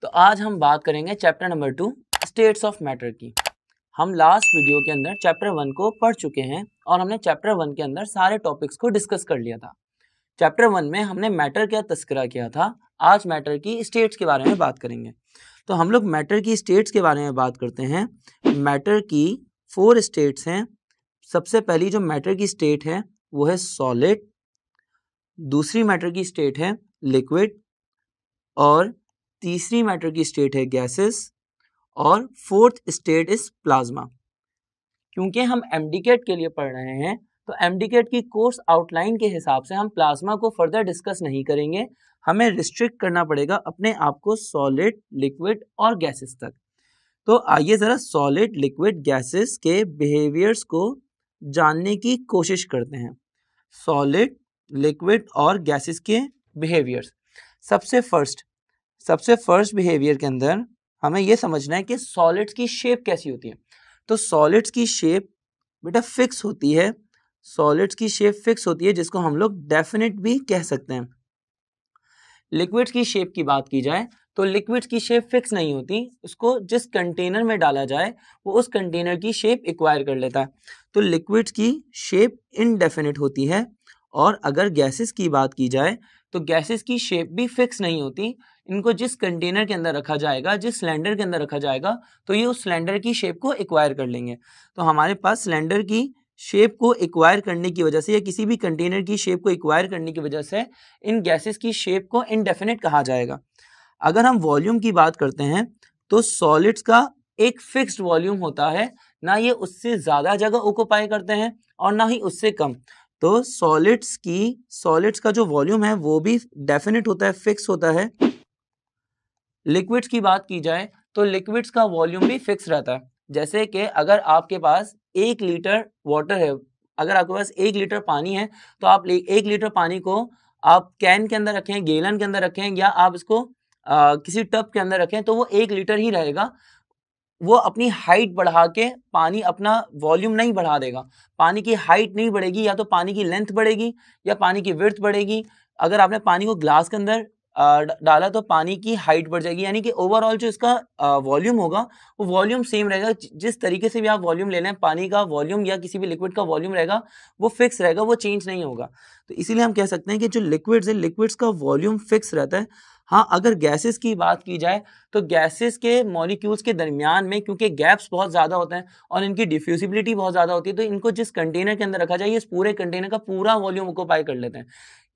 तो आज हम बात करेंगे chapter number two states of matter की हम लास्ट वीडियो के अंदर चैप्टर वन को पढ़ चुके हैं और हमने चैप्टर वन के अंदर सारे टॉपिक्स को डिस्कस कर लिया था चैप्टर वन में हमने मैटर का तस्करा किया था आज मैटर की स्टेट्स के बारे में बात करेंगे तो हम लोग मैटर की स्टेट्स के बारे में बात करते हैं मैटर की फोर स्टेट्स हैं सबसे पहली जो मैटर की स्टेट है वो है सॉलिड दूसरी मैटर की स्टेट है लिक्विड और तीसरी मैटर की स्टेट है गैसेस और फोर्थ स्टेट इज प्लाज्मा क्योंकि हम एमडिकेट के लिए पढ़ रहे हैं तो एमडिकेट की कोर्स आउटलाइन के हिसाब से हम प्लाज्मा को फर्दर डिस्कस नहीं करेंगे हमें रिस्ट्रिक्ट करना पड़ेगा अपने आप को सॉलिड लिक्विड और गैसेस तक तो आइए ज़रा सॉलिड लिक्विड गैसेस के बिहेवियर्स को जानने की कोशिश करते हैं सॉलिड लिक्विड और गैसेस के बिहेवियर्स सबसे फर्स्ट सबसे फर्स्ट बिहेवियर के अंदर हमें यह समझना है कि सॉलिड्स की शेप कैसी होती है तो सॉलिड्स की शेप बेटा फिक्स होती है सॉलिड्स की शेप फिक्स होती है जिसको हम लोग डेफिनेट भी कह सकते हैं लिक्विड की शेप की बात की जाए तो लिक्विड की शेप फिक्स नहीं होती उसको जिस कंटेनर में डाला जाए वो उस कंटेनर की शेप एक्वायर कर लेता है तो लिक्विड की शेप इनडेफिनेट होती है और अगर गैसेस की बात की जाए तो गैसेस की शेप भी फिक्स नहीं होती इनको जिस कंटेनर के अंदर रखा जाएगा जिस सिलेंडर के अंदर रखा जाएगा तो ये उस सिलेंडर की शेप को एक्वायर कर लेंगे तो हमारे पास सिलेंडर की शेप को एक्वायर करने की वजह से या किसी भी कंटेनर की शेप को एक्वायर करने की वजह से इन गैसेस की शेप को इनडेफिनेट कहा जाएगा अगर हम वॉल्यूम की बात करते हैं तो सॉलिड्स का एक फिक्स्ड वॉल्यूम होता है ना ये उससे ज़्यादा जगह ओकोपाई करते हैं और ना ही उससे कम तो सॉलिड्स की सॉलिड्स का जो वॉल्यूम है वो भी डेफिनेट होता है फिक्स होता है लिक्विड्स की बात की जाए तो लिक्विड्स का वॉल्यूम भी फिक्स रहता है जैसे कि अगर आपके पास एक लीटर वाटर है अगर आपके पास एक लीटर पानी है तो आप एक लीटर पानी को आप कैन के अंदर रखें गेलन के अंदर रखें या आप इसको आ, किसी टब के अंदर रखें तो वो एक लीटर ही रहेगा वो अपनी हाइट बढ़ा के पानी अपना वॉल्यूम नहीं बढ़ा देगा पानी की हाइट नहीं बढ़ेगी या तो पानी की लेंथ बढ़ेगी या पानी की विर्थ बढ़ेगी अगर आपने पानी को ग्लास के अंदर डाला तो पानी की हाइट बढ़ जाएगी यानी कि ओवरऑल जो इसका वॉल्यूम होगा वो वॉल्यूम सेम रहेगा जिस तरीके से भी आप वॉल्यूम ले लें पानी का वॉल्यूम या किसी भी लिक्विड का वॉल्यूम रहेगा वो फिक्स रहेगा वो चेंज नहीं होगा तो इसीलिए हम कह सकते हैं कि जो लिक्विड्स है लिक्विड्स का वॉल्यूम फिक्स रहता है हाँ अगर गैसेस की बात की जाए तो गैसेस के मॉलिक्यूल्स के दरमियान में क्योंकि गैप्स बहुत ज़्यादा होते हैं और इनकी डिफ्यूसिबिलिटी बहुत ज़्यादा होती है तो इनको जिस कंटेनर के अंदर रखा जाए इस पूरे कंटेनर का पूरा वॉल्यूम ऑक्यूपाई कर लेते हैं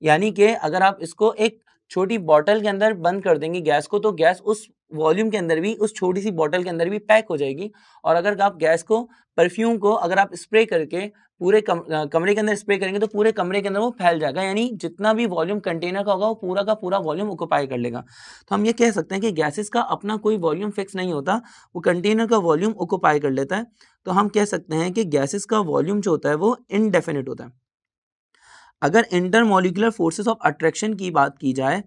यानी कि अगर आप इसको एक छोटी बॉटल के अंदर बंद कर देंगे गैस को तो गैस उस वॉल्यूम के अंदर भी उस छोटी सी बॉटल के अंदर भी पैक हो जाएगी और अगर आप गैस को परफ्यूम को अगर आप स्प्रे करके पूरे कम, कमरे के अंदर स्प्रे करेंगे तो पूरे कमरे के अंदर वो फैल जाएगा यानी जितना भी वॉल्यूम कंटेनर का होगा वो पूरा का पूरा वॉल्यूम ऑक्यूपाई कर लेगा तो हम ये कह सकते हैं कि गैसेस का अपना कोई वॉल्यूम फिक्स नहीं होता वो कंटेनर का वॉल्यूम ऑक्यूपाई कर लेता है तो हम कह सकते हैं कि गैसेस का वॉल्यूम जो होता है वो इनडेफिनेट होता है अगर इंटरमोलिकुलर फोर्सेस ऑफ अट्रैक्शन की बात की जाए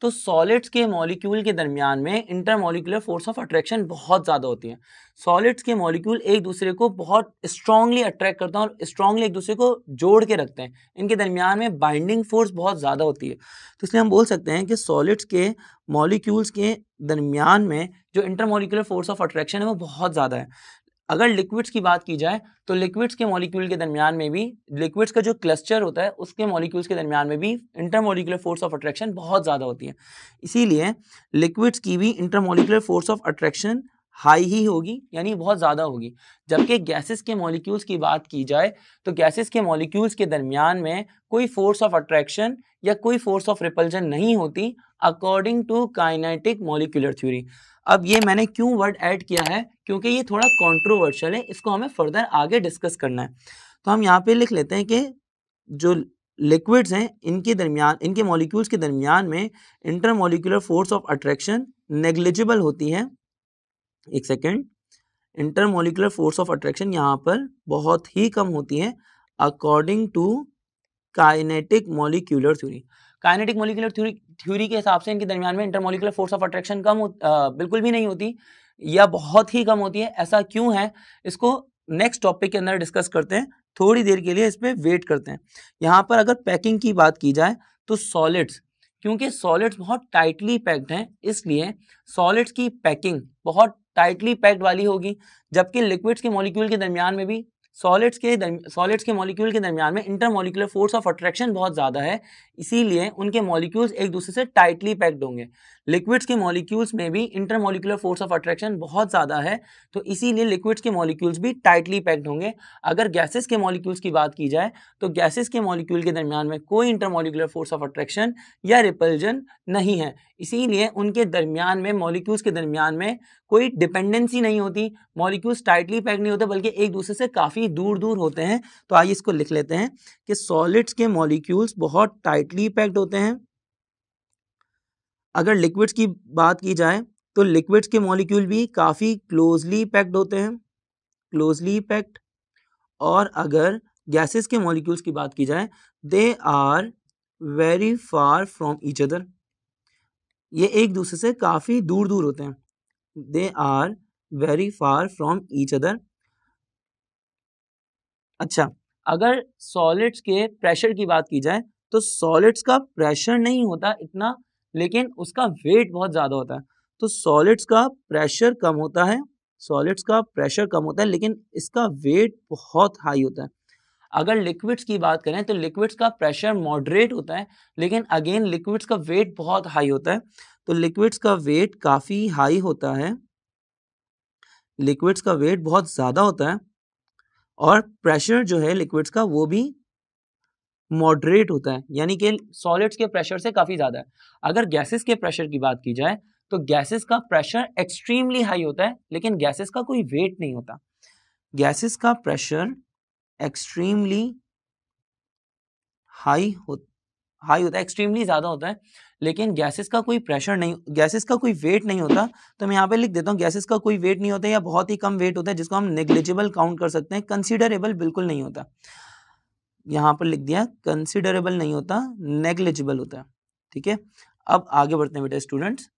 तो सॉलिड्स के मॉलिक्यूल के दरमियान में इंटरमोलिकुलर फोर्स ऑफ अट्रैक्शन बहुत ज़्यादा होती है सॉलिड्स के मॉलिक्यूल एक दूसरे को बहुत स्ट्रांगली अट्रैक्ट करते हैं और स्ट्रांगली एक दूसरे को जोड़ के रखते हैं इनके दरमियान में बाइंडिंग फोर्स बहुत ज़्यादा होती है तो इसलिए हम बोल सकते हैं कि सॉलिड्स के मॉलिक्यूल्स के दरमियान में जो इंटरमोलिकुलर फोर्स ऑफ अट्रैक्शन है वो बहुत ज़्यादा है अगर लिक्विड्स की बात की जाए तो लिक्विड्स के मॉलिक्यूल के दरमियान में भी लिक्विड्स का जो क्लस्टर होता है उसके मॉलिक्यूल्स के दरमियान में भी इंटरमोलिकुलर फोर्स ऑफ अट्रैक्शन बहुत ज़्यादा होती है इसीलिए लिक्विड्स की भी intermolecular force of attraction high ही होगी यानी बहुत ज़्यादा होगी जबकि गैसेस के मॉलिक्यूल्स की बात की जाए तो गैसेस के मॉलिक्यूल्स के दरमियान में कोई फोर्स ऑफ अट्रैक्शन या कोई फोर्स ऑफ रिपल्जन नहीं होती according to kinetic molecular theory अब ये मैंने क्यों वर्ड ऐड किया है क्योंकि ये थोड़ा कॉन्ट्रोवर्शियल है इसको हमें फर्दर आगे डिस्कस करना है तो हम यहाँ पे लिख लेते हैं कि जो लिक्विड्स हैं इनके दरमियान इनके मॉलिक्यूल्स के दरमियान में intermolecular force of attraction negligible होती है एक second intermolecular force of attraction यहाँ पर बहुत ही कम होती है according to kinetic molecular theory kinetic molecular theory theory के हिसाब से इनके दरमियान में इंटरमोलिकुलर फोर्स ऑफ अट्रैक्शन कम आ, बिल्कुल भी नहीं होती या बहुत ही कम होती है ऐसा क्यों है इसको नेक्स्ट टॉपिक के अंदर डिस्कस करते हैं थोड़ी देर के लिए इस पर वेट करते हैं यहाँ पर अगर पैकिंग की बात की जाए तो सॉलिड्स क्योंकि सॉलिड्स बहुत टाइटली पैक्ड हैं इसलिए सॉलिड्स की पैकिंग बहुत टाइटली पैक्ड वाली होगी जबकि लिक्विड्स के मॉलिक्यूल के दरमियान में भी सॉलिड्स के सॉलिड्स के मॉलिक्यूल के दरमियान में इंटरमोलिकुलर फोर्स ऑफ अट्रैक्शन बहुत ज़्यादा है इसीलिए उनके मॉलिक्यूल्स एक दूसरे से टाइटली पैक्ड होंगे लिक्विड्स के मॉलिक्यूल्स में भी इंटरमोलिकुलर फोर्स ऑफ अट्रैक्शन बहुत ज़्यादा है तो इसीलिए लिक्विड्स के मॉलिक्यूल्स भी टाइटली पैक्ड होंगे अगर गैसेस के मॉलिक्यूल्स की बात की जाए तो गैसेस के मॉलिक्यूल के दरमियान में कोई इंटरमोलिकुलर फोर्स ऑफ अट्रैक्शन या रिपल्जन नहीं है इसीलिए उनके दरमियान में मॉलिक्यूल्स के दरमियान में कोई डिपेंडेंसी नहीं होती मॉलिक्यूल्स टाइटली पैक नहीं होते बल्कि एक दूसरे से काफ़ी दूर दूर होते हैं तो आइए इसको लिख लेते हैं कि सॉलिड्स के मॉलिक्यूल्स बहुत टाइटली पैक्ड होते हैं अगर लिक्विड्स की बात की जाए तो लिक्विड्स के मॉलिक्यूल भी काफ़ी क्लोजली पैक्ड होते हैं क्लोजली पैक्ड और अगर गैसेस के मॉलिक्यूल्स की बात की जाए they are very far from each other ये एक दूसरे से काफ़ी दूर दूर होते हैं they are very far from each other अच्छा अगर सॉलिड्स के प्रेशर की बात की जाए तो सॉलिड्स का प्रेशर नहीं होता इतना लेकिन उसका वेट बहुत ज़्यादा होता है तो सॉलिड्स का प्रेशर कम होता है सॉलिड्स का प्रेशर कम होता है लेकिन इसका वेट बहुत हाई होता है अगर लिक्विड्स की बात करें तो लिक्विड्स का प्रेशर मॉडरेट होता है लेकिन अगेन लिक्विड्स का वेट बहुत हाई होता है तो लिक्विड्स का वेट काफ़ी हाई होता है लिक्विड्स का वेट बहुत ज़्यादा होता है और प्रेशर जो है लिक्विड्स का वो भी मॉडरेट होता है यानी कि सॉलिड्स के प्रेशर से काफ़ी ज़्यादा है अगर गैसेस के प्रेशर की बात की जाए तो गैसेस का प्रेशर एक्सट्रीमली हाई होता है लेकिन गैसेस का कोई वेट नहीं होता गैसेस का प्रेशर एक्सट्रीमली हाई हो हाई होता है एक्सट्रीमली ज़्यादा होता है लेकिन गैसेस का कोई प्रेशर नहीं गैसेस का कोई वेट नहीं होता तो मैं यहाँ पे लिख देता हूँ गैसेस का कोई वेट नहीं होता या बहुत ही कम वेट होता है जिसको हम नेग्लिजिबल काउंट कर सकते हैं कंसिडरेबल बिल्कुल नहीं होता यहाँ पर लिख दिया कंसिडरेबल नहीं होता नेग्लिजिबल होता है ठीक है अब आगे बढ़ते हैं बेटा स्टूडेंट्स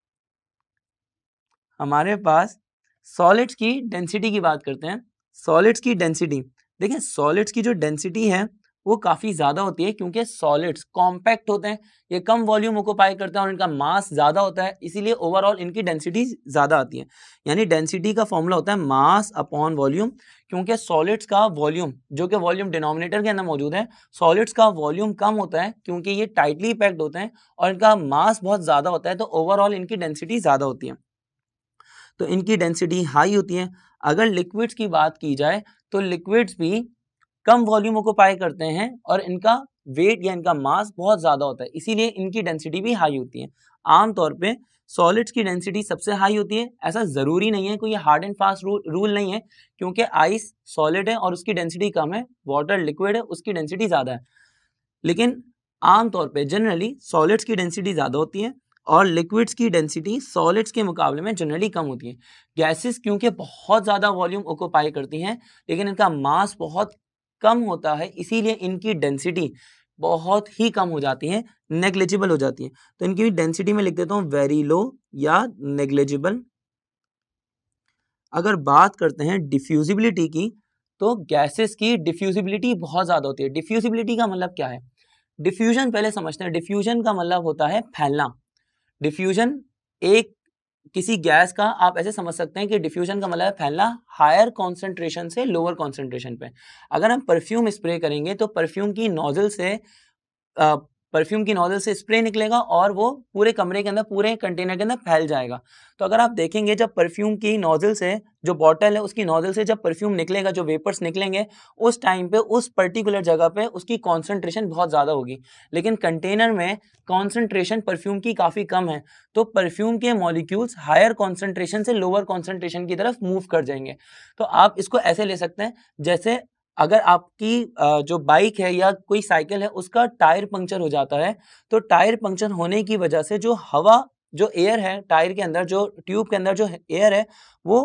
हमारे पास सॉलिड्स की डेंसिटी की बात करते हैं सॉलिड्स की डेंसिटी देखिए सॉलिड्स की जो डेंसिटी है वो काफ़ी ज़्यादा होती है क्योंकि सॉलिड्स कॉम्पैक्ट होते हैं ये कम वॉल्यूम ऑक्यूपाई करते हैं और इनका मास ज़्यादा होता है इसीलिए ओवरऑल इनकी डेंसिटी ज़्यादा आती है यानी डेंसिटी का फॉर्मूला होता है मास अपॉन वॉल्यूम क्योंकि सॉलिड्स का वॉल्यूम जो कि वॉल्यूम डिनोमिनेटर के अंदर मौजूद है सॉलिड्स का वॉल्यूम कम होता है क्योंकि ये टाइटली पैक्ड होते हैं और इनका मास बहुत ज़्यादा होता है तो ओवरऑल इनकी डेंसिटी ज़्यादा होती है तो इनकी डेंसिटी हाई होती है अगर लिक्विड्स की बात की जाए तो लिक्विड्स भी कम वॉल्यूम ऑक्यूपाई करते हैं और इनका वेट या इनका मास बहुत ज़्यादा होता है इसीलिए इनकी डेंसिटी भी हाई होती है आमतौर पर सॉलिड्स की डेंसिटी सबसे हाई होती है ऐसा ज़रूरी नहीं है कोई hard and fast rule rule नहीं है क्योंकि आइस सॉलिड है और उसकी डेंसिटी कम है वाटर लिक्विड है उसकी डेंसिटी ज़्यादा है लेकिन आमतौर पे जनरली सॉलिड्स की डेंसिटी ज़्यादा होती है और लिक्विड्स की डेंसिटी सॉलिड्स के मुकाबले में जनरली कम होती है गैसेस क्योंकि बहुत ज़्यादा वॉल्यूम ऑक्यूपाई करती हैं लेकिन इनका मास बहुत कम होता है इसीलिए इनकी डेंसिटी बहुत ही कम हो जाती है नेग्लेजिबल हो जाती है तो इनकी डेंसिटी में लिख देता हूँ वेरी लो या नेग्लेजिबल अगर बात करते हैं डिफ्यूजिबिलिटी की तो गैसेस की डिफ्यूजिबिलिटी बहुत ज़्यादा होती है डिफ्यूजिबिलिटी का मतलब क्या है डिफ्यूजन पहले समझते हैं डिफ्यूजन का मतलब होता है फैलना डिफ्यूजन एक किसी गैस का आप ऐसे समझ सकते हैं कि डिफ्यूजन का मतलब फैलना हायर कॉन्सेंट्रेशन से लोअर कॉन्सेंट्रेशन पे अगर हम परफ्यूम स्प्रे करेंगे तो परफ्यूम की नोजल से परफ्यूम की नॉजल से स्प्रे निकलेगा और वो पूरे कमरे के अंदर पूरे कंटेनर के अंदर फैल जाएगा तो अगर आप देखेंगे जब परफ्यूम की नोजल से जो बॉटल है उसकी नोजल से जब परफ्यूम निकलेगा जो वेपर्स निकलेंगे उस टाइम पे उस पर्टिकुलर जगह पे उसकी कॉन्सेंट्रेशन बहुत ज़्यादा होगी लेकिन कंटेनर में कॉन्सेंट्रेशन परफ्यूम की काफ़ी कम है तो परफ्यूम के मॉलिक्यूल्स हायर कॉन्सेंट्रेशन से लोअर कॉन्सेंट्रेशन की तरफ मूव कर जाएंगे तो आप इसको ऐसे ले सकते हैं जैसे अगर आपकी जो बाइक है या कोई साइकिल है उसका टायर पंक्चर हो जाता है तो टायर पंक्चर होने की वजह से जो हवा जो एयर है टायर के अंदर जो ट्यूब के अंदर जो एयर है वो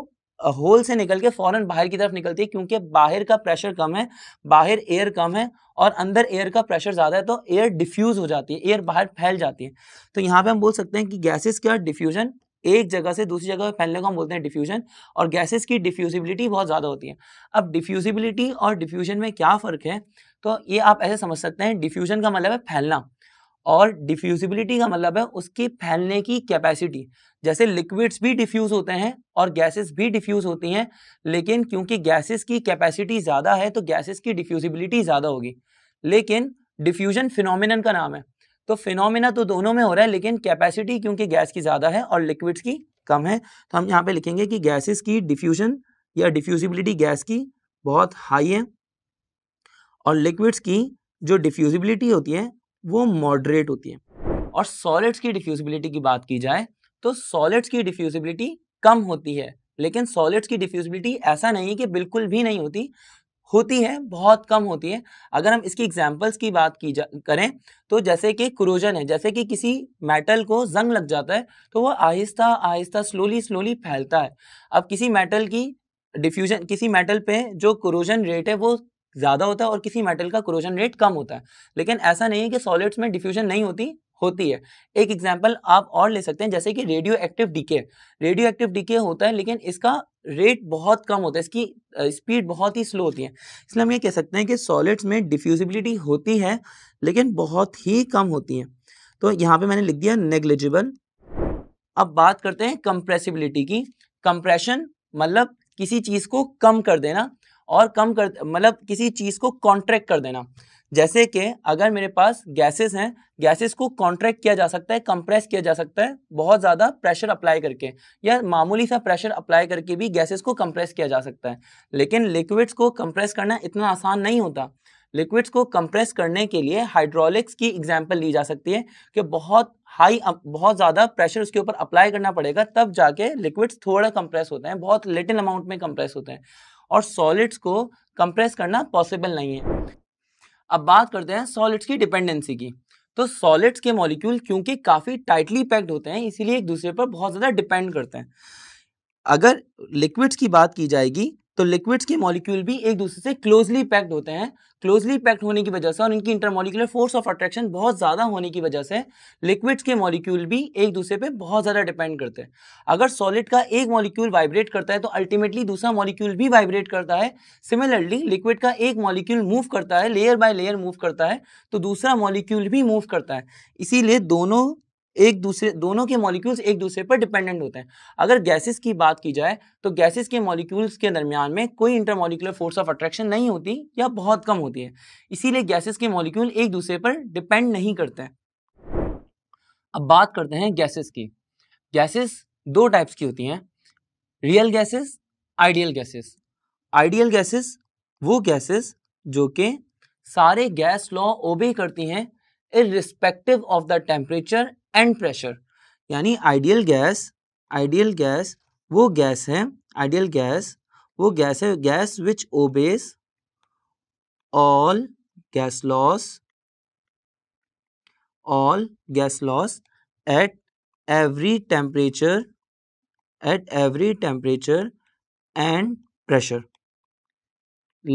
होल से निकल के फौरन बाहर की तरफ निकलती है क्योंकि बाहर का प्रेशर कम है बाहर एयर कम है और अंदर एयर का प्रेशर ज़्यादा है तो एयर डिफ्यूज़ हो जाती है एयर बाहर फैल जाती है तो यहाँ पे हम बोल सकते हैं कि गैसेस का डिफ्यूजन एक जगह से दूसरी जगह पर फैलने को हम बोलते हैं डिफ्यूजन और गैसेस की डिफ्यूजिबिलिटी बहुत ज़्यादा होती है अब डिफ्यूजिबिलिटी और डिफ्यूजन में क्या फ़र्क है तो ये आप ऐसे समझ सकते हैं डिफ्यूजन का मतलब है फैलना और डिफ्यूजिबिलिटी का मतलब है उसकी फैलने की कैपेसिटी जैसे लिक्विड्स भी डिफ्यूज़ होते हैं और गैसेस भी डिफ्यूज़ होती हैं लेकिन क्योंकि गैसेस की कैपेसिटी ज़्यादा है तो गैसेस की डिफ्यूजिबिलिटी ज़्यादा होगी लेकिन डिफ्यूजन फिनोमिनन का नाम है तो फिनोमिना तो दोनों में हो रहा है लेकिन कैपेसिटी क्योंकि गैस की ज़्यादा है और लिक्विड्स की कम है तो हम यहाँ पे लिखेंगे कि गैसेस की डिफ्यूजन या डिफ्यूजिबिलिटी गैस की बहुत हाई है और लिक्विड्स की जो डिफ्यूजिबिलिटी होती है वो मॉडरेट होती है और सॉलिड्स की डिफ्यूजिबिलिटी की बात की जाए तो सॉलिड्स की डिफ्यूजिबिलिटी कम होती है लेकिन सॉलिड्स की डिफ्यूजिबिलिटी ऐसा नहीं है कि बिल्कुल भी नहीं होती होती है बहुत कम होती है अगर हम इसकी एग्जाम्पल्स की बात की जा करें तो जैसे कि क्रोजन है जैसे कि किसी मेटल को जंग लग जाता है तो वह आहिस्ता आहिस्ता स्लोली स्लोली फैलता है अब किसी मेटल की डिफ्यूजन किसी मेटल पे जो क्रोजन रेट है वो ज़्यादा होता है और किसी मेटल का क्रोजन रेट कम होता है लेकिन ऐसा नहीं है कि सॉलिड्स में डिफ्यूजन नहीं होती होती है एक एग्जाम्पल आप और ले सकते हैं जैसे कि radioactive decay radioactive decay होता है लेकिन इसका रेट बहुत कम होता है इसकी स्पीड बहुत ही स्लो होती है इसलिए हम ये कह सकते हैं कि सॉलिड्स में डिफ्यूजिबिलिटी होती है लेकिन बहुत ही कम होती है तो यहाँ पे मैंने लिख दिया नेग्लिजिबल अब बात करते हैं कंप्रेसिबिलिटी की कंप्रेशन मतलब किसी चीज़ को कम कर देना और कम कर मतलब किसी चीज़ को कॉन्ट्रैक्ट कर देना जैसे कि अगर मेरे पास गैसेस हैं गैसेस को कॉन्ट्रैक्ट किया जा सकता है कंप्रेस किया जा सकता है बहुत ज़्यादा प्रेशर अप्लाई करके या मामूली सा प्रेशर अप्लाई करके भी गैसेस को कंप्रेस किया जा सकता है लेकिन लिक्विड्स को कंप्रेस करना इतना आसान नहीं होता लिक्विड्स को कंप्रेस करने के लिए हाइड्रोलिक्स की एग्जाम्पल ली जा सकती है कि बहुत हाई बहुत ज़्यादा प्रेशर उसके ऊपर अप्लाई करना पड़ेगा तब जाके लिक्विड्स थोड़ा कंप्रेस होते हैं बहुत लिटिल अमाउंट में कंप्रेस होते हैं और सॉलिड्स को कंप्रेस करना पॉसिबल नहीं है अब बात करते हैं सॉलिड्स की डिपेंडेंसी की तो सॉलिड्स के मॉलिक्यूल क्योंकि काफ़ी टाइटली पैक्ड होते हैं इसीलिए एक दूसरे पर बहुत ज़्यादा डिपेंड करते हैं अगर लिक्विड्स की बात की जाएगी तो लिक्विड्स के मॉलिक्यूल भी एक दूसरे से क्लोजली पैक्ड होते हैं क्लोजली पैक्ड होने की वजह से और इनकी इंटरमोलिकुलर फोर्स ऑफ अट्रैक्शन बहुत ज़्यादा होने की वजह से लिक्विड्स के मॉलिक्यूल भी एक दूसरे पे बहुत ज़्यादा डिपेंड करते हैं अगर सॉलिड का एक मॉलिक्यूल वाइब्रेट करता है तो अल्टीमेटली दूसरा मॉलिक्यूल भी वाइब्रेट करता है सिमिलरली लिक्विड का एक मॉलिक्यूल मूव करता है लेयर बाय लेयर मूव करता है तो दूसरा मॉलिक्यूल भी मूव करता है इसीलिए दोनों एक दूसरे दोनों के मॉलिक्यूल्स एक दूसरे पर डिपेंडेंट होते हैं अगर गैसेस की बात की जाए तो गैसेस के मॉलिक्यूल्स के दरमियान में कोई इंटरमोलिकुलर फोर्स ऑफ अट्रैक्शन नहीं होती या बहुत कम होती है इसीलिए गैसेस के मॉलिक्यूल एक दूसरे पर डिपेंड नहीं करते हैं अब बात करते हैं गैसेस की गैसेस दो टाइप्स की होती हैं real gases ideal gases ideal gases वो गैसेस जो कि सारे गैस लॉ ओबे करती हैं respective of the temperature and pressure यानी आइडियल गैस आइडियल गैस वो गैस है आइडियल गैस वो गैस है gas which obeys all gas laws all gas laws at every temperature at every temperature and pressure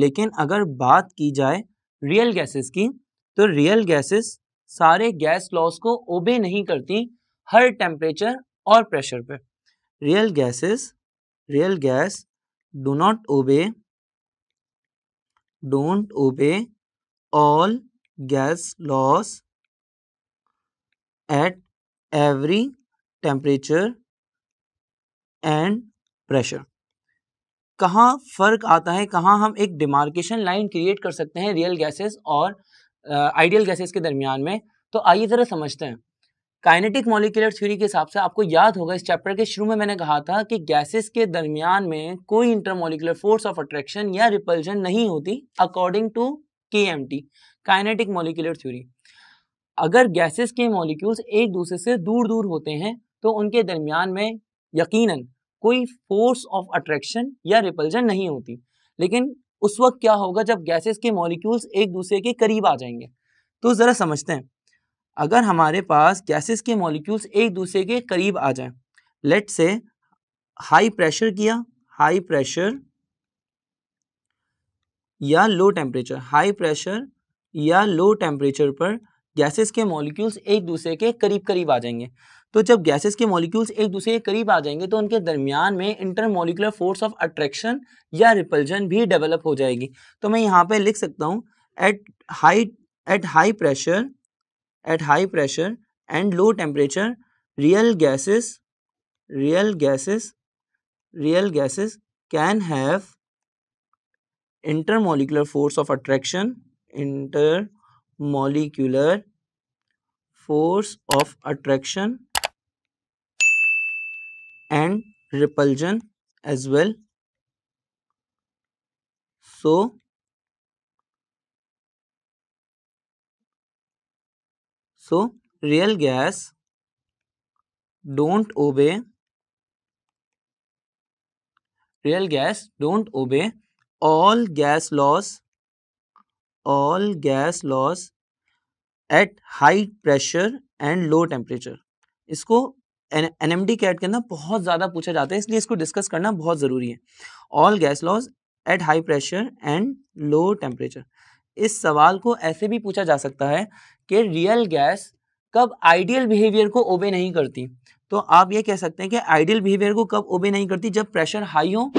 लेकिन अगर बात की जाए रियल गैसेस की तो रियल गैसेस सारे गैस लॉस को ओबे नहीं करती हर टेम्परेचर और प्रेशर पे real gases real gas do not obey don't obey all gas laws at every temperature and pressure कहाँ फ़र्क आता है कहाँ हम एक डिमार्केशन लाइन क्रिएट कर सकते हैं रियल गैसेस और आइडियल गैसेस के दरमियान में तो आइए ज़रा समझते हैं काइनेटिक मोलिकुलर थ्योरी के हिसाब से आपको याद होगा इस चैप्टर के शुरू में मैंने कहा था कि गैसेस के दरमियान में कोई इंटरमोलिकुलर फोर्स ऑफ अट्रैक्शन या रिपल्जन नहीं होती according to K M T kinetic molecular theory अगर गैसेस के मॉलिक्यूल्स एक दूसरे से दूर दूर होते हैं तो उनके दरमियान में यकीनन कोई फोर्स ऑफ अट्रैक्शन या रिपल्जन नहीं होती लेकिन उस वक्त क्या होगा जब गैसेस के मॉलिक्यूल्स एक दूसरे के करीब आ जाएंगे तो ज़रा समझते हैं अगर हमारे पास गैसेस के मॉलिक्यूल्स एक दूसरे के करीब आ जाएं लेट से हाई प्रेशर किया हाई प्रेशर या लो टेम्परेचर हाई प्रेशर या लो टेम्परेचर पर गैसेस के मॉलिक्यूल्स एक दूसरे के करीब करीब आ जाएंगे तो जब गैसेस के मॉलिक्यूल्स एक दूसरे के करीब आ जाएंगे तो उनके दरमियान में इंटरमोलिकुलर फोर्स ऑफ अट्रैक्शन या रिपल्जन भी डेवलप हो जाएगी तो मैं यहाँ पर लिख सकता हूँ at high at high pressure at high pressure and low temperature real gases real gases real gases can have intermolecular force of attraction intermolecular force of attraction and repulsion as well so so real gas don't obey real gas don't obey all gas laws all gas laws at high pressure and low temperature इसको N M D CAT के अंदर बहुत ज़्यादा पूछा जाता है इसलिए इसको डिस्कस करना बहुत ज़रूरी है all gas laws at high pressure and low temperature इस सवाल को ऐसे भी पूछा जा सकता है कि रियल गैस कब आइडियल बिहेवियर को ओबे नहीं करती तो आप ये कह सकते हैं कि आइडियल बिहेवियर को कब ओबे नहीं करती जब प्रेशर हाई हो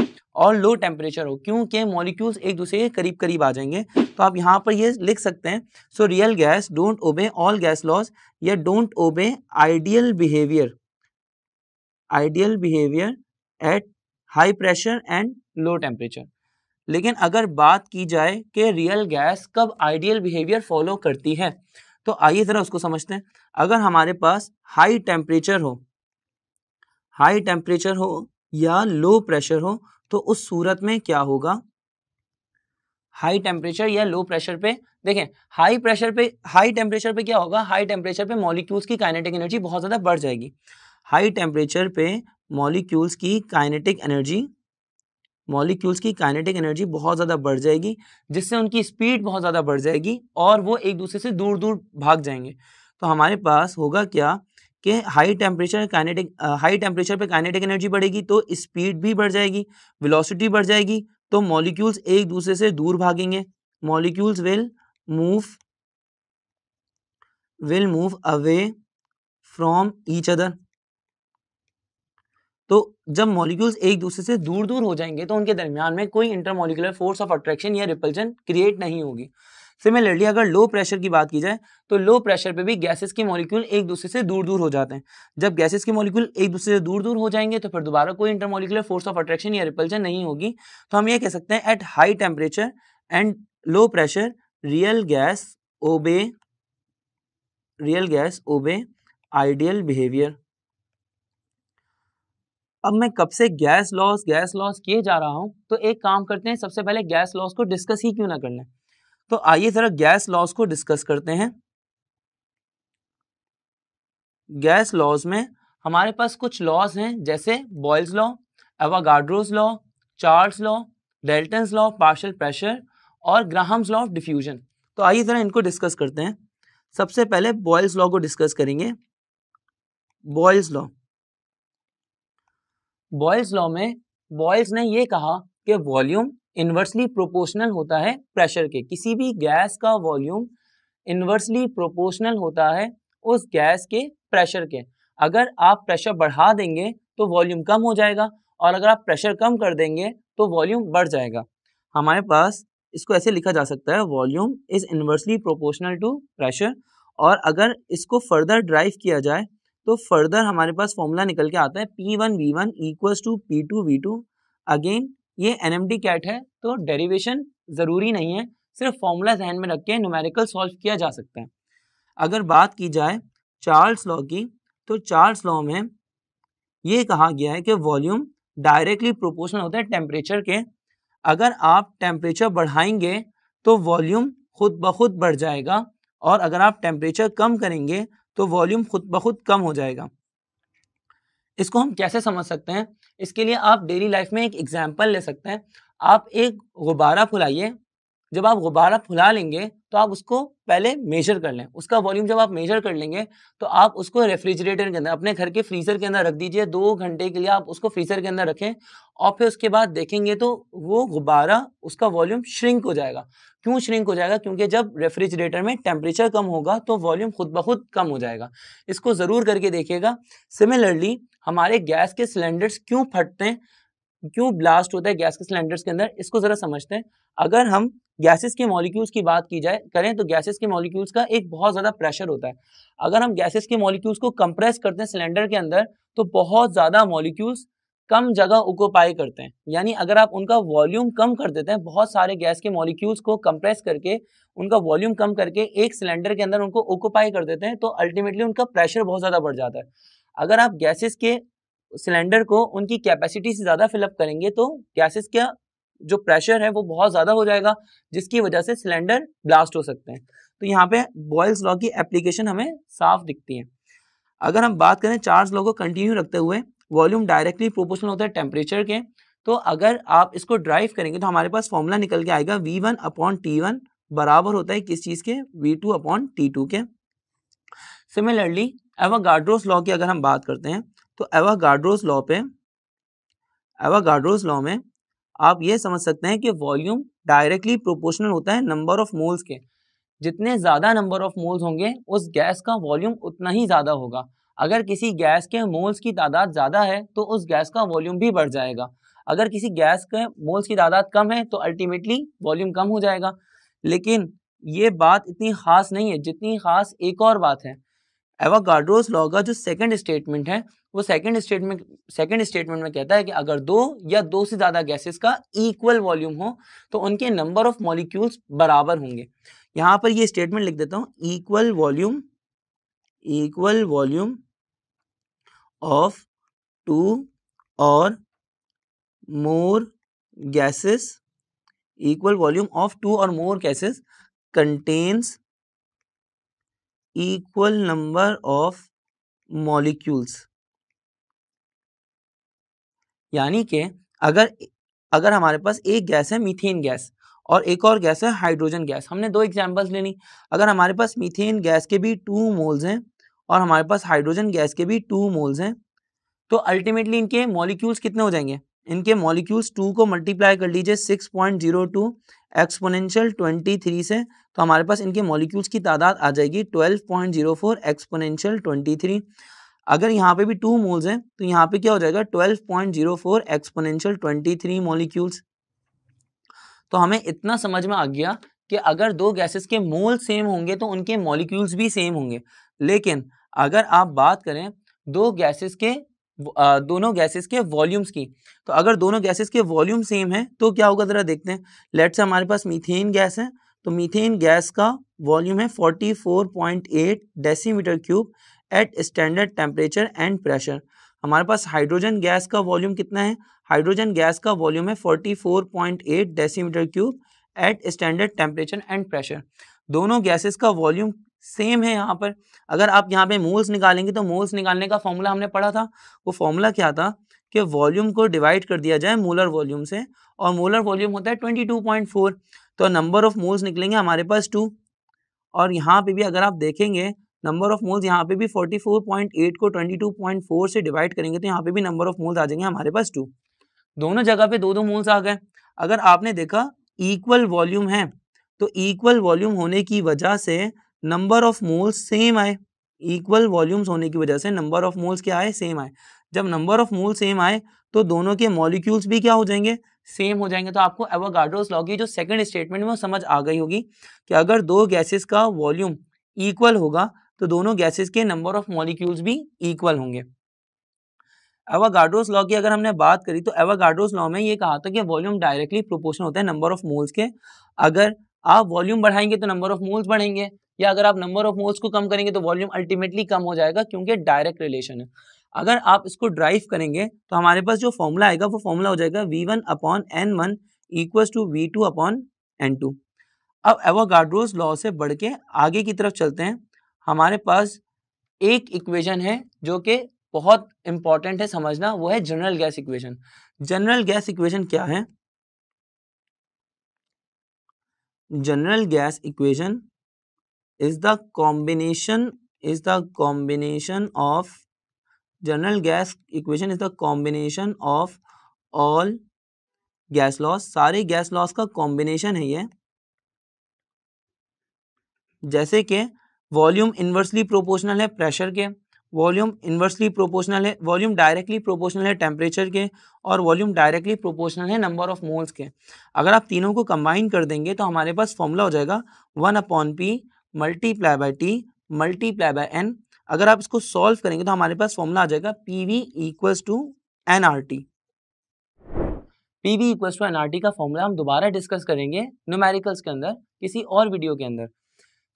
और लो टेम्परेचर हो क्योंकि मॉलिक्यूल्स एक दूसरे के करीब करीब आ जाएंगे तो आप यहाँ पर ये लिख सकते हैं so real gas don't obey all gas laws या don't obey ideal behaviour ideal behaviour at high pressure and low temperature लेकिन अगर बात की जाए कि रियल गैस कब आइडियल बिहेवियर फॉलो करती है तो आइए ज़रा उसको समझते हैं अगर हमारे पास हाई टेम्परेचर हो हाई टेम्परेचर हो या लो प्रेशर हो तो उस सूरत में क्या होगा हाई टेम्परेचर या लो प्रेशर पे देखें हाई प्रेशर पे हाई टेम्परेचर पे क्या होगा हाई टेम्परेचर पे मॉलिक्यूल्स की काइनेटिक एनर्जी बहुत ज़्यादा बढ़ जाएगी हाई टेम्परेचर पे मॉलिक्यूल्स की काइनेटिक एनर्जी मॉलिक्यूल्स की काइनेटिक एनर्जी बहुत ज़्यादा बढ़ जाएगी जिससे उनकी स्पीड बहुत ज़्यादा बढ़ जाएगी और वो एक दूसरे से दूर दूर भाग जाएंगे तो हमारे पास होगा क्या कि high temperature kinetic high temperature पे काइनेटिक एनर्जी बढ़ेगी तो स्पीड भी बढ़ जाएगी वेलोसिटी बढ़ जाएगी तो मॉलिक्यूल्स एक दूसरे से दूर भागेंगे molecules will move will move away from each other तो जब मॉलिक्यूल्स एक दूसरे से दूर दूर हो जाएंगे तो उनके दरमियान में कोई इंटरमोलिकुलर फोर्स ऑफ अट्रैक्शन या रिपल्शन क्रिएट नहीं होगी सिमिलरली अगर लो प्रेशर की बात की जाए तो लो प्रेशर पे भी गैसेस के मॉलिक्यूल एक दूसरे से दूर दूर हो जाते हैं जब गैसेस के मॉलिक्यूल एक दूसरे से दूर दूर हो जाएंगे तो फिर दोबारा कोई इंटरमोलिकुलर फोर्स ऑफ अट्रैक्शन या रिपल्शन नहीं होगी तो हम ये कह सकते हैं at high temperature and low pressure real gas obey real gas obey ideal behaviour अब मैं कब से गैस लॉस गैस लॉस किए जा रहा हूं तो एक काम करते हैं सबसे पहले गैस लॉस को डिस्कस ही क्यों ना करना है तो आइए ज़रा गैस लॉस को डिस्कस करते हैं गैस लॉस में हमारे पास कुछ लॉस हैं जैसे Boyle's law Avogadro's law Charles law Dalton law of partial pressure और ग्राहम्स लॉ ऑफ डिफ्यूजन तो आइए ज़रा इनको डिस्कस करते हैं सबसे पहले बॉयल्स लॉ को डिस्कस करेंगे बॉयल्स लॉ बॉयल्स लॉ में बॉयल्स ने ये कहा कि वॉल्यूम इन्वर्सली प्रोपोर्शनल होता है प्रेशर के किसी भी गैस का वॉल्यूम इन्वर्सली प्रोपोर्शनल होता है उस गैस के प्रेशर के अगर आप प्रेशर बढ़ा देंगे तो वॉल्यूम कम हो जाएगा और अगर आप प्रेशर कम कर देंगे तो वॉल्यूम बढ़ जाएगा हमारे पास इसको ऐसे लिखा जा सकता है volume is inversely proportional to pressure और अगर इसको फर्दर ड्राइव किया जाए तो फर्दर हमारे पास फॉर्मूला निकल के आता है P one V one equal to P two V two again ये एन एम डी कैट है तो डेरिवेशन ज़रूरी नहीं है सिर्फ फॉर्मूला जहन में रख के न्यूमेरिकल सॉल्व किया जा सकता है अगर बात की जाए चार्ल्स लॉ की तो चार्ल्स लॉ में ये कहा गया है कि वॉल्यूम डायरेक्टली प्रोपोर्शनल होता है टेम्परेचर के अगर आप टेम्परेचर बढ़ाएंगे तो वॉल्यूम खुद ब खुद बढ़ जाएगा और अगर आप टेम्परेचर कम करेंगे तो वॉल्यूम खुद ब खुद कम हो जाएगा इसको हम कैसे समझ सकते हैं इसके लिए आप डेली लाइफ में एक एग्जाम्पल ले सकते हैं आप एक गुब्बारा फुलाइए जब आप गुब्बारा फुला लेंगे तो आप उसको पहले मेजर कर लें उसका वॉल्यूम जब आप मेजर कर लेंगे तो आप उसको रेफ्रिजरेटर के अंदर अपने घर के फ्रीज़र के अंदर रख दीजिए दो घंटे के लिए आप उसको फ्रीज़र के अंदर रखें और फिर उसके बाद देखेंगे तो वो गुब्बारा उसका वॉल्यूम श्रिंक हो जाएगा क्यों श्रिंक हो जाएगा क्योंकि जब रेफ्रिजरेटर में टेम्परेचर कम होगा तो वॉल्यूम खुद ब खुद कम हो जाएगा इसको ज़रूर करके देखिएगा सिमिलरली हमारे गैस के सिलेंडर्स क्यों फटते हैं क्यों ब्लास्ट होता है गैस के सिलेंडर्स के अंदर इसको ज़रा समझते हैं अगर हम गैसेस के मॉलिक्यूल्स की बात की जाए करें तो गैसेस के मॉलिक्यूल्स का एक बहुत ज़्यादा प्रेशर होता है अगर हम गैसेस के मॉलिक्यूल्स को कंप्रेस करते हैं सिलेंडर के अंदर तो बहुत ज़्यादा मॉलिक्यूल्स कम जगह ओकोपाई करते हैं यानी अगर आप उनका वॉल्यूम कम कर देते हैं बहुत सारे गैस के मॉलिक्यूल्स को कंप्रेस करके उनका वॉल्यूम कम करके एक सिलेंडर के अंदर उनको ओकोपाई कर देते हैं तो अल्टीमेटली उनका प्रेशर बहुत ज़्यादा बढ़ जाता है अगर आप गैसेस के सिलेंडर को उनकी कैपेसिटी से ज़्यादा फिलअप करेंगे तो गैसेस का जो प्रेशर है वो बहुत ज़्यादा हो जाएगा जिसकी वजह से सिलेंडर ब्लास्ट हो सकते हैं तो यहाँ पे बॉयल्स लॉ की एप्लीकेशन हमें साफ दिखती है अगर हम बात करें चार्ज लॉ को कंटिन्यू रखते हुए वॉल्यूम डायरेक्टली प्रोपोर्शनल होता है टेम्परेचर के तो अगर आप इसको ड्राइव करेंगे तो हमारे पास फॉर्मूला निकल के आएगा V one upon T one बराबर होता है किस चीज़ के V two upon T two के सिमिलरली एवागाड्रोस लॉ की अगर हम बात करते हैं तो एवागाड्रोस लॉ पे एवागाड्रोस लॉ में आप ये समझ सकते हैं कि वॉल्यूम डायरेक्टली प्रोपोर्शनल होता है नंबर ऑफ मोल्स के जितने ज़्यादा नंबर ऑफ मोल्स होंगे उस गैस का वॉल्यूम उतना ही ज़्यादा होगा अगर किसी गैस के मोल्स की तादाद ज़्यादा है तो उस गैस का वॉल्यूम भी बढ़ जाएगा अगर किसी गैस के मोल्स की तादाद कम है तो अल्टीमेटली वॉल्यूम कम हो जाएगा लेकिन ये बात इतनी खास नहीं है जितनी खास एक और बात है एवागाड्रोस लॉ का जो सेकंड स्टेटमेंट है वो सेकंड स्टेटमेंट सेकंड स्टेटमेंट में कहता है कि अगर दो या दो से ज्यादा गैसेस का इक्वल वॉल्यूम हो तो उनके नंबर ऑफ मॉलिक्यूल्स बराबर होंगे यहां पर ये स्टेटमेंट लिख देता हूं equal volume equal volume of two or more gases equal volume of two or more gases contains equal number of molecules यानी कि अगर अगर हमारे पास एक गैस है मीथेन गैस और एक और गैस है हाइड्रोजन गैस हमने दो एग्जांपल्स लेनी अगर हमारे पास मीथेन गैस के भी टू मोल्स हैं और हमारे पास हाइड्रोजन गैस के भी टू मोल्स हैं तो अल्टीमेटली इनके मॉलिक्यूल्स कितने हो जाएंगे इनके मॉलिक्यूल्स टू को मल्टीप्लाई कर लीजिए six point zero two exponential twenty three से तो हमारे पास इनके मॉलिक्यूल्स की तादाद आ जाएगी twelve point zero four exponential twenty three अगर यहाँ पे भी टू मोल्स हैं तो यहाँ पे क्या हो जाएगा twelve point zero four exponential twenty three molecules तो हमें इतना समझ में आ गया कि अगर दो गैसेस के मोल सेम होंगे तो उनके मॉलिक्यूल्स भी सेम होंगे लेकिन अगर आप बात करें दो गैसेस के दोनों गैसेस के वॉल्यूम्स की तो अगर दोनों गैसेस के वॉल्यूम सेम है तो क्या होगा ज़रा देखते हैं लेट से हमारे पास मीथेन गैस है तो मीथेन गैस का वॉल्यूम है 44.8 decimetre cube at standard temperature and pressure हमारे पास हाइड्रोजन गैस का वॉल्यूम कितना है हाइड्रोजन गैस का वॉल्यूम है 44.8 decimetre cube at standard temperature and pressure दोनों गैसेस का वॉल्यूम सेम है यहाँ पर अगर आप यहाँ पे मोल्स निकालेंगे तो मोल्स निकालने का फॉर्मूला हमने पढ़ा था वो फॉर्मूला क्या था कि वॉल्यूम को डिवाइड कर दिया जाए मोलर वॉल्यूम से और मोलर वॉल्यूम होता है ट्वेंटी टू पॉइंट फोर तो नंबर ऑफ मोल्स निकलेंगे हमारे पास टू और यहाँ पे भी अगर आप देखेंगे नंबर ऑफ मोल्स यहाँ पे भी 44.8 को 22.4 से डिवाइड करेंगे तो यहाँ पे भी नंबर ऑफ मोल्स आ जाएंगे हमारे पास टू दोनों जगह पे दो दो मोल्स आ गए अगर आपने देखा इक्वल वॉल्यूम है तो इक्वल वॉल्यूम होने की वजह से नंबर ऑफ मोल्स सेम आए इक्वल वॉल्यूम्स होने की वजह से नंबर ऑफ मोल्स क्या आए सेम आए जब नंबर ऑफ मोल सेम आए तो दोनों के मॉलिक्यूल्स भी क्या हो जाएंगे सेम हो जाएंगे तो आपको एवोगाड्रोस लॉ की जो सेकंड स्टेटमेंट में वो समझ आ गई होगी कि अगर दो गैसेस का वॉल्यूम इक्वल होगा तो दोनों गैसेस के नंबर ऑफ मॉलिक्यूल्स भी इक्वल होंगे एवोगाड्रोस लॉ की अगर हमने बात करी तो एवोगाड्रोस लॉ में ये कहा था कि वॉल्यूम डायरेक्टली प्रोपोर्शनल होता है नंबर ऑफ मोल्स के अगर आप वॉल्यूम बढ़ाएंगे तो नंबर ऑफ मोल्स बढ़ेंगे या अगर आप नंबर ऑफ मोल्स को कम करेंगे तो वॉल्यूम अल्टीमेटली कम हो जाएगा क्योंकि डायरेक्ट रिलेशन है अगर आप इसको ड्राइव करेंगे तो हमारे पास जो फॉर्मूला आएगा वो फॉर्मूला हो जाएगा V one upon N one equals to V two upon N two अब एवोगाड्रोज लॉ से बढ़ के आगे की तरफ चलते हैं हमारे पास एक इक्वेशन है जो कि बहुत इंपॉर्टेंट है समझना वो है general gas equation general gas equation क्या है general gas equation is the combination is the combination of general gas equation is the combination of all gas laws सारे गैस लॉस का कॉम्बिनेशन है ये जैसे कि वॉल्यूम इन्वर्सली प्रोपोर्शनल है pressure के वॉल्यूम इन्वर्सली प्रोपोर्शनल है वॉल्यूम डायरेक्टली प्रोपोर्शनल है टेम्परेचर के और वॉल्यूम डायरेक्टली प्रोपोर्शनल है नंबर ऑफ मोल्स के अगर आप तीनों को कंबाइन कर देंगे तो हमारे पास फॉर्मूला हो जाएगा one upon P multiply by T multiply by N अगर आप इसको सॉल्व करेंगे तो हमारे पास फॉर्मूला आ जाएगा P V equals to N R T P V equals to N R T का फॉर्मूला हम दोबारा डिस्कस करेंगे न्यूमेरिकल्स के अंदर किसी और वीडियो के अंदर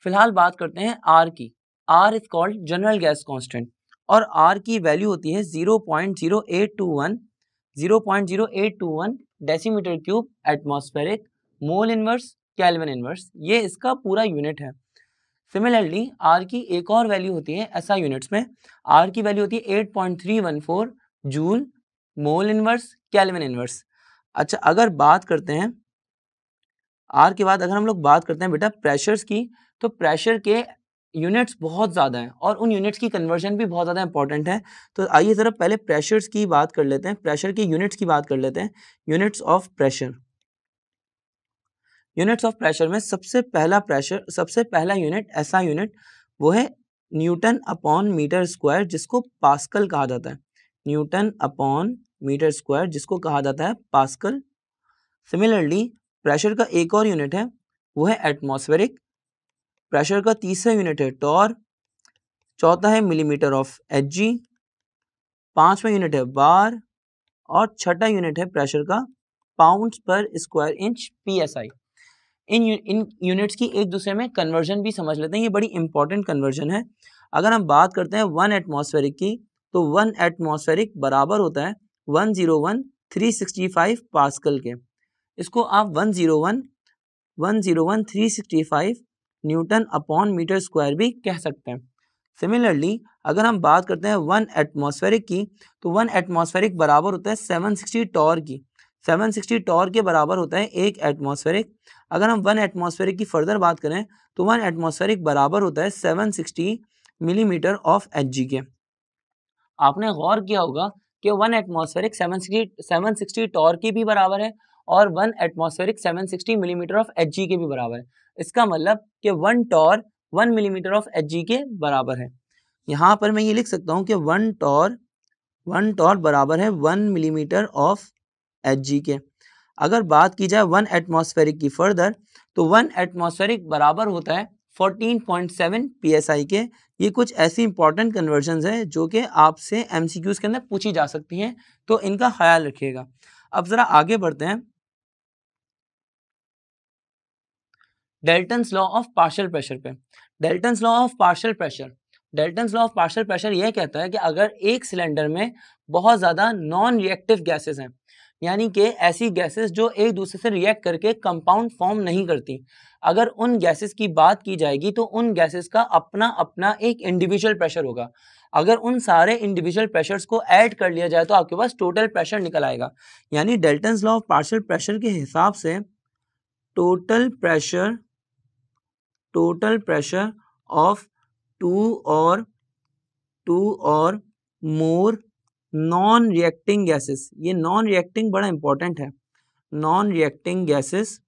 फिलहाल बात करते हैं आर की R is called general gas constant और आर की वैल्यू होती है zero point zero eight two one zero point zero eight two one decimetre cube atmospheric mole inverse kelvin inverse ये इसका पूरा यूनिट है सिमिलरली आर की एक और वैल्यू होती है ऐसा यूनिट्स में आर की वैल्यू होती है eight point three one four joule mole inverse kelvin inverse अच्छा अगर बात करते हैं आर के बाद अगर हम लोग बात करते हैं बेटा प्रेशर्स की तो प्रेशर के यूनिट्स बहुत ज़्यादा हैं और उन यूनिट्स की कन्वर्जन भी बहुत ज़्यादा इंपॉर्टेंट है तो आइए ज़रा पहले प्रेशर्स की बात कर लेते हैं प्रेशर की यूनिट्स की बात कर लेते हैं units of pressure units of pressure में सबसे पहला प्रेशर सबसे पहला यूनिट ऐसा यूनिट वो है न्यूटन अपॉन मीटर स्क्वायर जिसको पास्कल कहा जाता है न्यूटन अपॉन मीटर स्क्वायर जिसको कहा जाता है पास्कल सिमिलरली प्रेशर का एक और यूनिट है वो है एटमॉस्फेरिक प्रेशर का तीसरा यूनिट है टॉर चौथा है मिलीमीटर ऑफ एच जी पाँचवा यूनिट है बार और छठा यूनिट है प्रेशर का pounds per square inch PSI इन इन यूनिट्स की एक दूसरे में कन्वर्जन भी समझ लेते हैं ये बड़ी इंपॉर्टेंट कन्वर्जन है अगर हम बात करते हैं वन एटमॉस्फेरिक की तो वन एटमॉस्फेरिक बराबर होता है one zero one three sixty five pascal के इसको आप one zero one one zero one three sixty five newton upon metre square भी कह सकते हैं सिमिलरली अगर हम बात करते हैं वन एटमॉस्फेरिक की तो वन एटमॉस्फेरिक बराबर होता है सेवन सिक्सटी टॉर की 760 टॉर के बराबर होता है एक एटमॉस्फेरिक अगर हम वन एटमॉस्फेरिक की फर्दर बात करें तो वन एटमॉस्फेरिक बराबर होता है 760 मिलीमीटर ऑफ एच के आपने गौर किया होगा कि वन एटमॉस्फेरिक 760 सिक्सटी टॉर के भी बराबर है और one atmospheric 760 millimetre of H के भी बराबर है इसका मतलब कि one torr one millimetre of H के बराबर है यहाँ पर मैं ये लिख सकता हूँ कि वन टॉर वन टॉर बराबर है one millimetre of H G के अगर बात की जाए वन एटमॉस्फेरिक की फर्दर तो वन एटमॉस्फेरिक बराबर होता है 14.7 आई के ये कुछ ऐसी इंपॉर्टेंट कन्वर्जन हैं जो कि आपसे क्यूज के अंदर पूछी जा सकती हैं तो इनका ख्याल रखिएगा अब ज़रा आगे बढ़ते हैं Dalton law of partial pressure पे Dalton law of partial pressure Dalton law of partial pressure यह कहता है कि अगर एक सिलेंडर में बहुत ज़्यादा नॉन रिएक्टिव गैसेस हैं यानी कि ऐसी गैसेस जो एक दूसरे से रिएक्ट करके कंपाउंड फॉर्म नहीं करती अगर उन गैसेस की बात की जाएगी तो उन गैसेस का अपना अपना एक इंडिविजुअल प्रेशर होगा अगर उन सारे इंडिविजुअल प्रेशर्स को ऐड कर लिया जाए तो आपके पास टोटल प्रेशर निकल आएगा यानी Dalton law of partial pressure के हिसाब से total pressure total pressure of two or two or more non reacting gases ये नॉन रिएक्टिंग बड़ा इंपॉर्टेंट है non reacting gases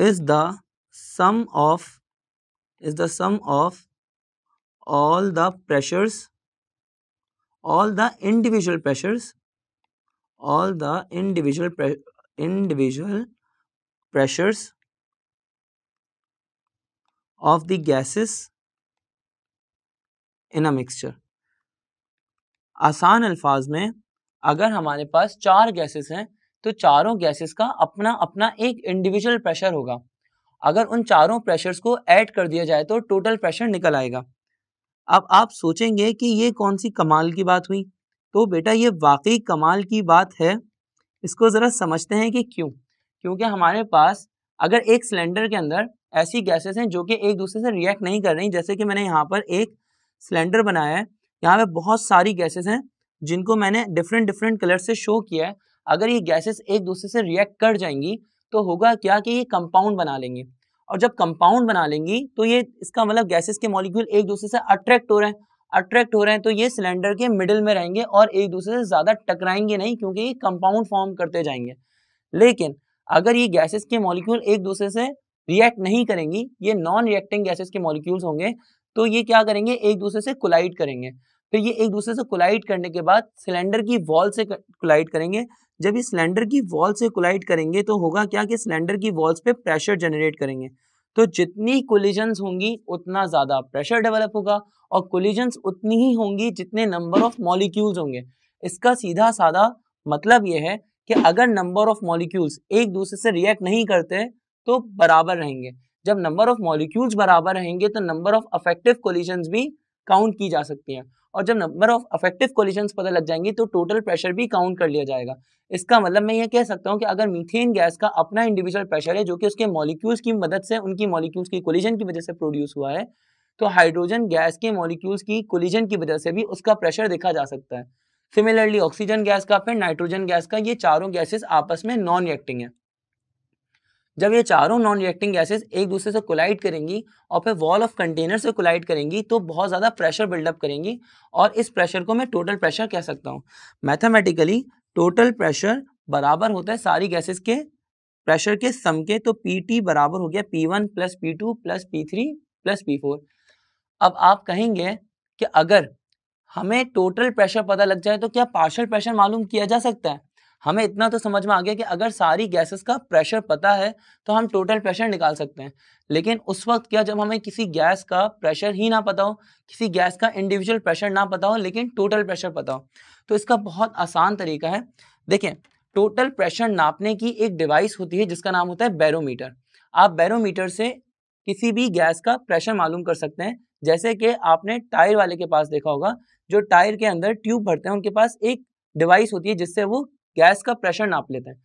is the sum of is the sum of all the pressures all the individual pressures all the individual individual pressures of the gases in a mixture आसान अल्फाज में अगर हमारे पास चार gases हैं तो चारों गैसेस का अपना अपना एक इंडिविजुअल प्रेशर होगा अगर उन चारों प्रेशर्स को ऐड कर दिया जाए तो टोटल प्रेशर निकल आएगा अब आप सोचेंगे कि ये कौन सी कमाल की बात हुई तो बेटा ये वाकई कमाल की बात है इसको ज़रा समझते हैं कि क्यों क्योंकि हमारे पास अगर एक सिलेंडर के अंदर ऐसी गैसेस हैं जो कि एक दूसरे से रिएक्ट नहीं कर रही जैसे कि मैंने यहाँ पर एक सिलेंडर बनाया है यहाँ पे बहुत सारी गैसेस हैं जिनको मैंने डिफरेंट डिफरेंट कलर से शो किया है अगर ये गैसेस एक दूसरे से रिएक्ट कर जाएंगी तो होगा क्या कि ये कंपाउंड बना लेंगे और जब कंपाउंड बना लेंगी तो ये इसका मतलब गैसेस के मॉलिक्यूल एक दूसरे से अट्रैक्ट हो रहे हैं अट्रैक्ट हो रहे हैं तो ये सिलेंडर के मिडिल में रहेंगे और एक दूसरे से ज़्यादा टकराएंगे नहीं क्योंकि ये कंपाउंड फॉर्म करते जाएंगे लेकिन अगर ये गैसेस के मॉलिक्यूल एक दूसरे से रिएक्ट नहीं करेंगी ये नॉन रिएक्टिंग गैसेस के मॉलिक्यूल्स होंगे तो ये क्या करेंगे एक दूसरे से कोलाइड करेंगे फिर ये एक दूसरे से कोलाइड करने के बाद सिलेंडर की वॉल से कोलाइड करेंगे जब ये सिलेंडर की वॉल से कोलाइड करेंगे तो होगा क्या कि सिलेंडर की वॉल्स पे प्रेशर जनरेट करेंगे तो जितनी कोलिजन्स होंगी उतना ज़्यादा प्रेशर डेवलप होगा और कोलिजन्स उतनी ही होंगी जितने नंबर ऑफ मॉलिक्यूल्स होंगे इसका सीधा साधा मतलब यह है कि अगर नंबर ऑफ मॉलिक्यूल्स एक दूसरे से रिएक्ट नहीं करते तो बराबर रहेंगे जब नंबर ऑफ मॉलिक्यूल्स बराबर रहेंगे तो नंबर ऑफ अफेक्टिव कोलिजन भी काउंट की जा सकती हैं और जब नंबर ऑफ अफेक्टिव कोलिजन पता लग जाएंगी तो टोटल प्रेशर भी काउंट कर लिया जाएगा इसका मतलब मैं ये कह सकता हूँ कि अगर मीथेन गैस का अपना इंडिविजुअल प्रेशर है जो कि उसके मॉलिक्यूल्स की मदद से उनकी मॉलिक्यूल्स की कोलिजन की वजह से प्रोड्यूस हुआ है तो हाइड्रोजन गैस के मॉलिक्यूल्स की कोलिजन की वजह से भी उसका प्रेशर देखा जा सकता है सिमिलरली ऑक्सीजन गैस का फिर नाइट्रोजन गैस का ये चारों गैसेस आपस में नॉन रिएक्टिंग है जब ये चारों नॉन रिएक्टिंग गैसेस एक दूसरे से कोलाइड करेंगी और फिर वॉल ऑफ कंटेनर से कोलाइड करेंगी तो बहुत ज़्यादा प्रेशर बिल्डअप करेंगी और इस प्रेशर को मैं टोटल प्रेशर कह सकता हूँ मैथमेटिकली टोटल प्रेशर बराबर होता है सारी गैसेस के प्रेशर के सम के तो पी टी बराबर हो गया P one plus P two plus P three plus P four अब आप कहेंगे कि अगर हमें टोटल प्रेशर पता लग जाए तो क्या पार्शल प्रेशर मालूम किया जा सकता है हमें इतना तो समझ में आ गया कि अगर सारी गैसेस का प्रेशर पता है तो हम टोटल प्रेशर निकाल सकते हैं लेकिन उस वक्त क्या जब हमें किसी गैस का प्रेशर ही ना पता हो किसी गैस का इंडिविजुअल प्रेशर ना पता हो लेकिन टोटल प्रेशर पता हो तो इसका बहुत आसान तरीका है देखें टोटल प्रेशर नापने की एक डिवाइस होती है जिसका नाम होता है बैरोमीटर आप बैरोमीटर से किसी भी गैस का प्रेशर मालूम कर सकते हैं जैसे कि आपने टायर वाले के पास देखा होगा जो टायर के अंदर ट्यूब भरते हैं उनके पास एक डिवाइस होती है जिससे वो गैस का प्रेशर नाप लेते हैं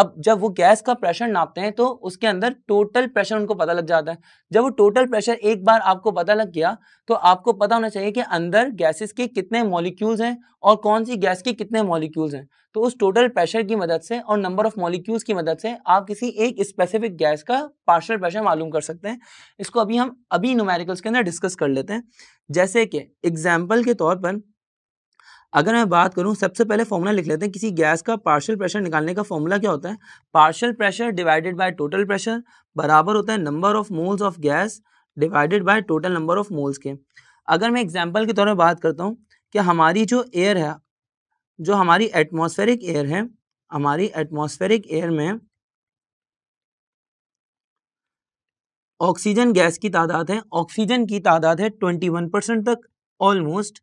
अब जब वो गैस का प्रेशर नापते हैं तो उसके अंदर टोटल प्रेशर उनको पता लग जाता है जब वो टोटल प्रेशर एक बार आपको पता लग गया तो आपको पता होना चाहिए कि अंदर गैसेस के कितने मॉलिक्यूल्स हैं और कौन सी गैस के कितने मॉलिक्यूल्स हैं तो उस टोटल प्रेशर की मदद से और नंबर ऑफ मॉलिक्यूल्स की मदद से आप किसी एक स्पेसिफिक गैस का पार्शल प्रेशर मालूम कर सकते हैं इसको अभी हम अभी न्यूमेरिकल्स के अंदर डिस्कस कर लेते हैं जैसे कि एग्जाम्पल के तौर पर अगर मैं बात करूँ सबसे पहले फॉर्मूला लिख लेते हैं किसी गैस का पार्शियल प्रेशर निकालने का फॉर्मूला क्या होता है partial pressure divided by total pressure बराबर होता है number of moles of gas divided by total number of moles के अगर मैं एग्जाम्पल के तौर पर बात करता हूँ कि हमारी जो एयर है जो हमारी एटमोसफेरिक एयर है हमारी एटमोसफेरिक एयर में ऑक्सीजन गैस की तादाद है ऑक्सीजन की तादाद है ट्वेंटी वन परसेंट तक ऑलमोस्ट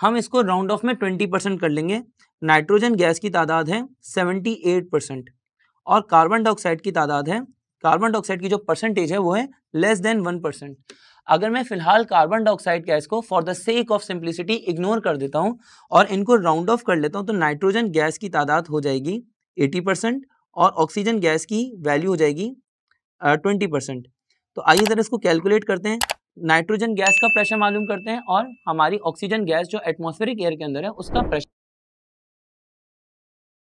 हम इसको राउंड ऑफ में ट्वेंटी परसेंट कर लेंगे नाइट्रोजन गैस की तादाद है सेवेंटी एट परसेंट और कार्बन डाइऑक्साइड की तादाद है कार्बन डाइऑक्साइड की जो परसेंटेज है वो है लेस देन वन परसेंट अगर मैं फिलहाल कार्बन डाइऑक्साइड गैस को for the sake of simplicity ignore कर देता हूँ और इनको राउंड ऑफ कर लेता हूँ तो नाइट्रोजन गैस की तादाद हो जाएगी एटी परसेंट और ऑक्सीजन गैस की वैल्यू हो जाएगी ट्वेंटी परसेंट तो आइए ज़रा इसको कैलकुलेट करते हैं नाइट्रोजन गैस का प्रेशर मालूम करते हैं और हमारी ऑक्सीजन गैस जो एटमोस्फेरिक एयर के अंदर है उसका प्रेशर